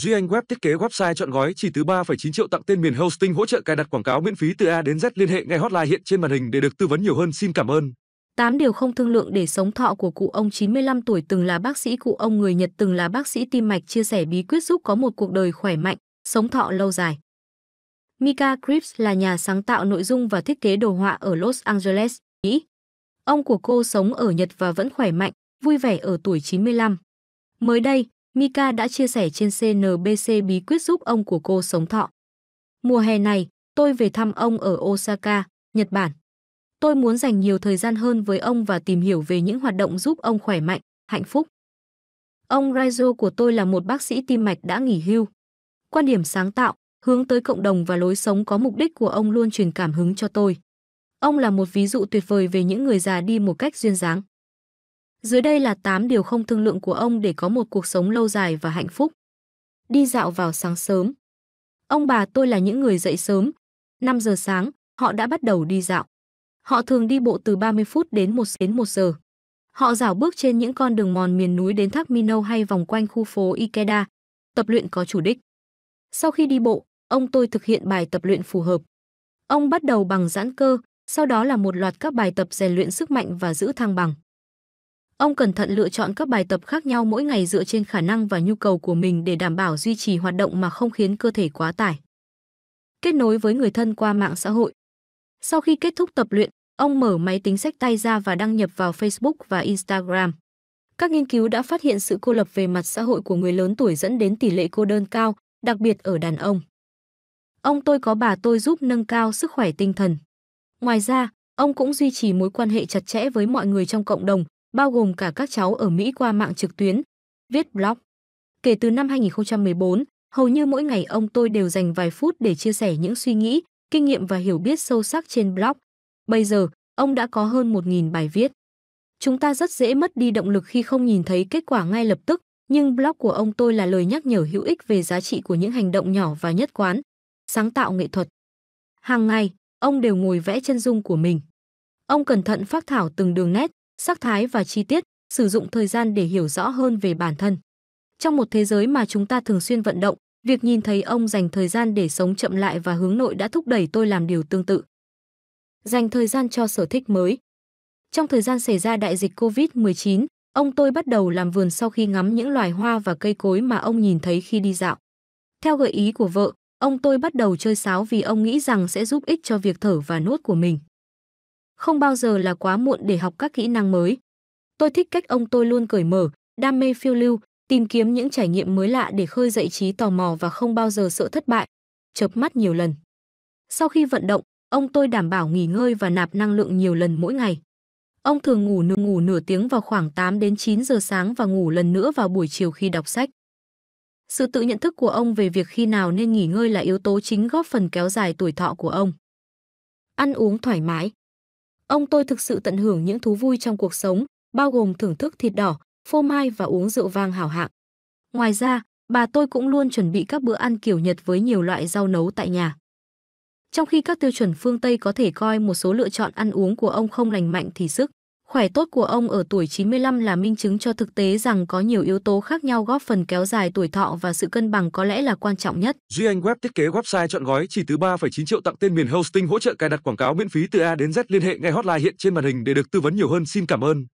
Duy Anh Web thiết kế website chọn gói chỉ từ 3,9 triệu tặng tên miền hosting hỗ trợ cài đặt quảng cáo miễn phí từ A đến Z liên hệ ngay hotline hiện trên màn hình để được tư vấn nhiều hơn. Xin cảm ơn. 8 điều không thương lượng để sống thọ của cụ ông 95 tuổi từng là bác sĩ cụ ông người Nhật từng là bác sĩ tim mạch chia sẻ bí quyết giúp có một cuộc đời khỏe mạnh, sống thọ lâu dài. Mika Cripps là nhà sáng tạo nội dung và thiết kế đồ họa ở Los Angeles, Mỹ. Ông của cô sống ở Nhật và vẫn khỏe mạnh, vui vẻ ở tuổi 95. Mới đây, Mika đã chia sẻ trên CNBC bí quyết giúp ông của cô sống thọ. Mùa hè này, tôi về thăm ông ở Osaka, Nhật Bản. Tôi muốn dành nhiều thời gian hơn với ông và tìm hiểu về những hoạt động giúp ông khỏe mạnh, hạnh phúc. Ông Raizo của tôi là một bác sĩ tim mạch đã nghỉ hưu. Quan điểm sáng tạo, hướng tới cộng đồng và lối sống có mục đích của ông luôn truyền cảm hứng cho tôi. Ông là một ví dụ tuyệt vời về những người già đi một cách duyên dáng. Dưới đây là 8 điều không thương lượng của ông để có một cuộc sống lâu dài và hạnh phúc. Đi dạo vào sáng sớm. Ông bà tôi là những người dậy sớm. 5 giờ sáng, họ đã bắt đầu đi dạo. Họ thường đi bộ từ 30 phút đến 1 đến 1 giờ. Họ dạo bước trên những con đường mòn miền núi đến thác Mino hay vòng quanh khu phố Ikeda, tập luyện có chủ đích. Sau khi đi bộ, ông tôi thực hiện bài tập luyện phù hợp. Ông bắt đầu bằng giãn cơ, sau đó là một loạt các bài tập rèn luyện sức mạnh và giữ thăng bằng. Ông cẩn thận lựa chọn các bài tập khác nhau mỗi ngày dựa trên khả năng và nhu cầu của mình để đảm bảo duy trì hoạt động mà không khiến cơ thể quá tải. Kết nối với người thân qua mạng xã hội. Sau khi kết thúc tập luyện, ông mở máy tính sách tay ra và đăng nhập vào Facebook và Instagram. Các nghiên cứu đã phát hiện sự cô lập về mặt xã hội của người lớn tuổi dẫn đến tỷ lệ cô đơn cao, đặc biệt ở đàn ông. Ông tôi có bà tôi giúp nâng cao sức khỏe tinh thần. Ngoài ra, ông cũng duy trì mối quan hệ chặt chẽ với mọi người trong cộng đồng, bao gồm cả các cháu ở Mỹ qua mạng trực tuyến, viết blog. Kể từ năm 2014, hầu như mỗi ngày ông tôi đều dành vài phút để chia sẻ những suy nghĩ, kinh nghiệm và hiểu biết sâu sắc trên blog. Bây giờ, ông đã có hơn 1.000 bài viết. Chúng ta rất dễ mất đi động lực khi không nhìn thấy kết quả ngay lập tức, nhưng blog của ông tôi là lời nhắc nhở hữu ích về giá trị của những hành động nhỏ và nhất quán, sáng tạo nghệ thuật. Hàng ngày, ông đều ngồi vẽ chân dung của mình. Ông cẩn thận phác thảo từng đường nét, sắc thái và chi tiết, sử dụng thời gian để hiểu rõ hơn về bản thân. Trong một thế giới mà chúng ta thường xuyên vận động, việc nhìn thấy ông dành thời gian để sống chậm lại và hướng nội đã thúc đẩy tôi làm điều tương tự. Dành thời gian cho sở thích mới. Trong thời gian xảy ra đại dịch Covid-19, ông tôi bắt đầu làm vườn sau khi ngắm những loài hoa và cây cối mà ông nhìn thấy khi đi dạo. Theo gợi ý của vợ, ông tôi bắt đầu chơi sáo vì ông nghĩ rằng sẽ giúp ích cho việc thở và nuốt của mình không bao giờ là quá muộn để học các kỹ năng mới. Tôi thích cách ông tôi luôn cởi mở, đam mê phiêu lưu, tìm kiếm những trải nghiệm mới lạ để khơi dậy trí tò mò và không bao giờ sợ thất bại. Chợp mắt nhiều lần. Sau khi vận động, ông tôi đảm bảo nghỉ ngơi và nạp năng lượng nhiều lần mỗi ngày. Ông thường ngủ nửa, ngủ nửa tiếng vào khoảng 8 đến 9 giờ sáng và ngủ lần nữa vào buổi chiều khi đọc sách. Sự tự nhận thức của ông về việc khi nào nên nghỉ ngơi là yếu tố chính góp phần kéo dài tuổi thọ của ông. Ăn uống thoải mái, Ông tôi thực sự tận hưởng những thú vui trong cuộc sống, bao gồm thưởng thức thịt đỏ, phô mai và uống rượu vang hảo hạng. Ngoài ra, bà tôi cũng luôn chuẩn bị các bữa ăn kiểu Nhật với nhiều loại rau nấu tại nhà. Trong khi các tiêu chuẩn phương Tây có thể coi một số lựa chọn ăn uống của ông không lành mạnh thì sức khỏe tốt của ông ở tuổi 95 là minh chứng cho thực tế rằng có nhiều yếu tố khác nhau góp phần kéo dài tuổi thọ và sự cân bằng có lẽ là quan trọng nhất. Duy Anh Web thiết kế website chọn gói chỉ từ 3,9 triệu tặng tên miền hosting hỗ trợ cài đặt quảng cáo miễn phí từ A đến Z liên hệ ngay hotline hiện trên màn hình để được tư vấn nhiều hơn. Xin cảm ơn.